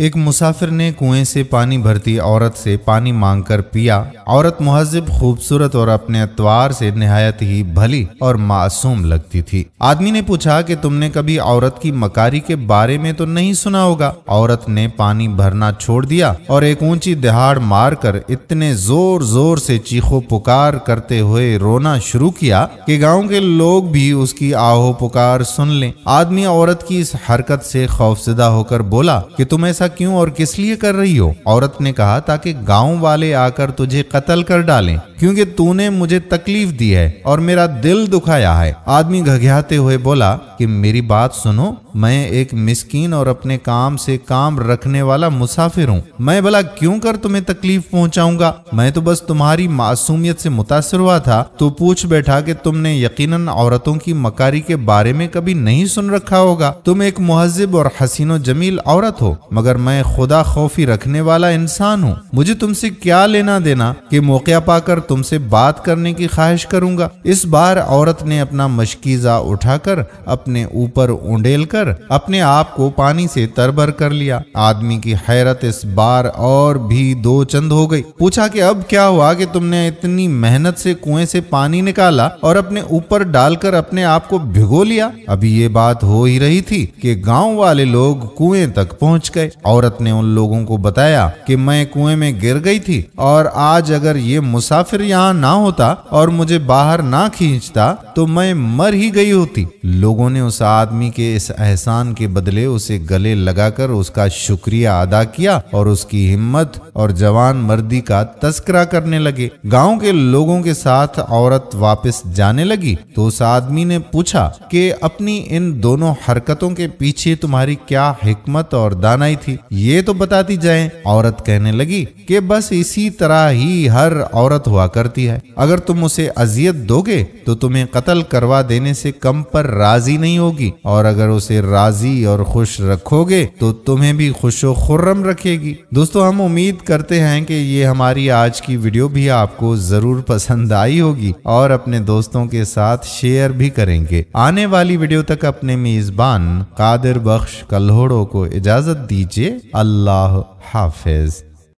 एक मुसाफिर ने कुएं से पानी भरती औरत से पानी मांगकर पिया औरत महजब खूबसूरत और अपने अतवार से नहायत ही भली और मासूम लगती थी आदमी ने पूछा कि तुमने कभी औरत की मकारी के बारे में तो नहीं सुना होगा औरत ने पानी भरना छोड़ दिया और एक ऊंची दहाड़ मारकर इतने जोर जोर से चीखो पुकार करते हुए रोना शुरू किया कि गाँव के लोग भी उसकी आहो पुकार सुन ले आदमी औरत की इस हरकत से खौफजदा होकर बोला की तुम ऐसा क्यों और किस लिए कर रही हो औरत ने कहा ताकि गांव वाले आकर तुझे कत्ल कर डालें क्योंकि तूने मुझे तकलीफ दी है और मेरा दिल दुखाया है आदमी घघियाते हुए बोला कि मेरी बात सुनो मैं एक मिस्कीन और अपने काम से काम रखने वाला मुसाफिर हूँ मैं भला क्यों कर तुम्हें तकलीफ पहुँचाऊंगा मैं तो बस तुम्हारी मासूमियत से मुतासर हुआ था तो पूछ बैठा कि तुमने यकीनन औरतों की मकारी के बारे में कभी नहीं सुन रखा होगा तुम एक महजब और हसीनो जमील औरत हो मगर मैं खुदा खौफी रखने वाला इंसान हूँ मुझे तुमसे क्या लेना देना की मौका पाकर तुम तुमसे बात करने की ख्वाहिश करूंगा इस बार औरत ने अपना मशकीजा उठाकर अपने ऊपर उंडेल कर अपने आप को पानी से तरबर कर लिया आदमी की हैरत इस बार और भी दो चंद हो गई पूछा कि अब क्या हुआ कि तुमने इतनी मेहनत से कुएं से पानी निकाला और अपने ऊपर डालकर अपने आप को भिगो लिया अभी ये बात हो ही रही थी कि गांव वाले लोग कुएं तक पहुंच गए औरत ने उन लोगों को बताया कि मैं कुएं में गिर गई थी और आज अगर ये मुसाफिर आश्चर्य यहाँ ना होता और मुझे बाहर ना खींचता तो मैं मर ही गई होती लोगों ने उस आदमी के इस एहसान के बदले उसे गले लगाकर उसका शुक्रिया अदा किया और उसकी हिम्मत और जवान मर्दी का तस्करा करने लगे गांव के लोगों के साथ औरत वापस जाने लगी तो उस आदमी ने पूछा कि अपनी इन दोनों हरकतों के पीछे तुम्हारी क्या हिकमत और दानाई थी ये तो बताती जाए औरत कहने लगी कि बस इसी तरह ही हर औरत हुआ हुआ करती है अगर तुम उसे अजियत दोगे तो तुम्हें कत्ल करवा देने से कम पर राजी नहीं होगी और अगर उसे राजी और खुश रखोगे तो तुम्हें भी खुशो खुर्रम रखेगी दोस्तों हम उम्मीद करते हैं कि ये हमारी आज की वीडियो भी आपको जरूर पसंद आई होगी और अपने दोस्तों के साथ शेयर भी करेंगे आने वाली वीडियो तक अपने मेजबान कादिर बख्श कल्होड़ो को इजाजत दीजिए अल्लाह हाफिज